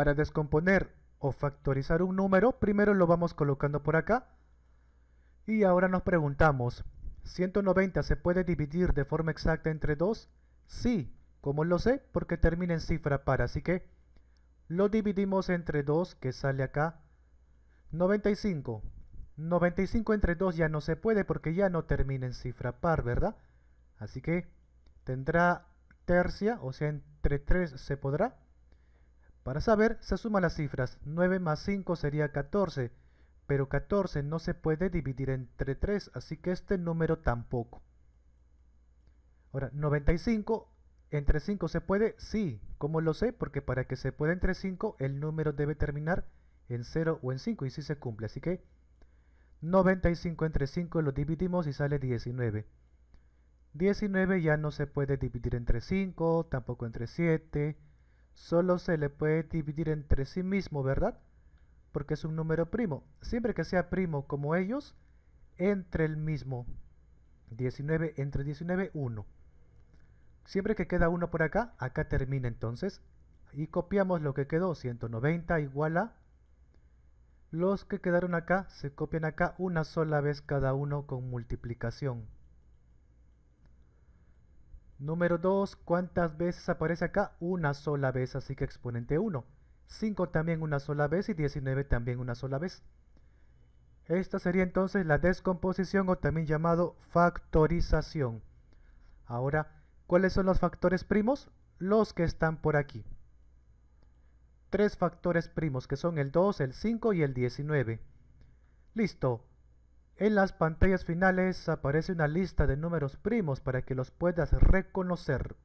Para descomponer o factorizar un número, primero lo vamos colocando por acá. Y ahora nos preguntamos, ¿190 se puede dividir de forma exacta entre 2? Sí, cómo lo sé, porque termina en cifra par, así que lo dividimos entre 2, que sale acá, 95. 95 entre 2 ya no se puede porque ya no termina en cifra par, ¿verdad? Así que tendrá tercia, o sea, entre 3 se podrá. Para saber, se suman las cifras. 9 más 5 sería 14, pero 14 no se puede dividir entre 3, así que este número tampoco. Ahora, 95 entre 5 se puede, sí. ¿Cómo lo sé? Porque para que se pueda entre 5, el número debe terminar en 0 o en 5, y sí se cumple. Así que 95 entre 5 lo dividimos y sale 19. 19 ya no se puede dividir entre 5, tampoco entre 7, solo se le puede dividir entre sí mismo, ¿verdad? Porque es un número primo. Siempre que sea primo como ellos, entre el mismo. 19 entre 19, 1. Siempre que queda 1 por acá, acá termina entonces. Y copiamos lo que quedó, 190 igual a... Los que quedaron acá se copian acá una sola vez cada uno con multiplicación. Número 2, ¿cuántas veces aparece acá? Una sola vez, así que exponente 1. 5 también una sola vez y 19 también una sola vez. Esta sería entonces la descomposición o también llamado factorización. Ahora, ¿cuáles son los factores primos? Los que están por aquí. Tres factores primos que son el 2, el 5 y el 19. Listo. En las pantallas finales aparece una lista de números primos para que los puedas reconocer.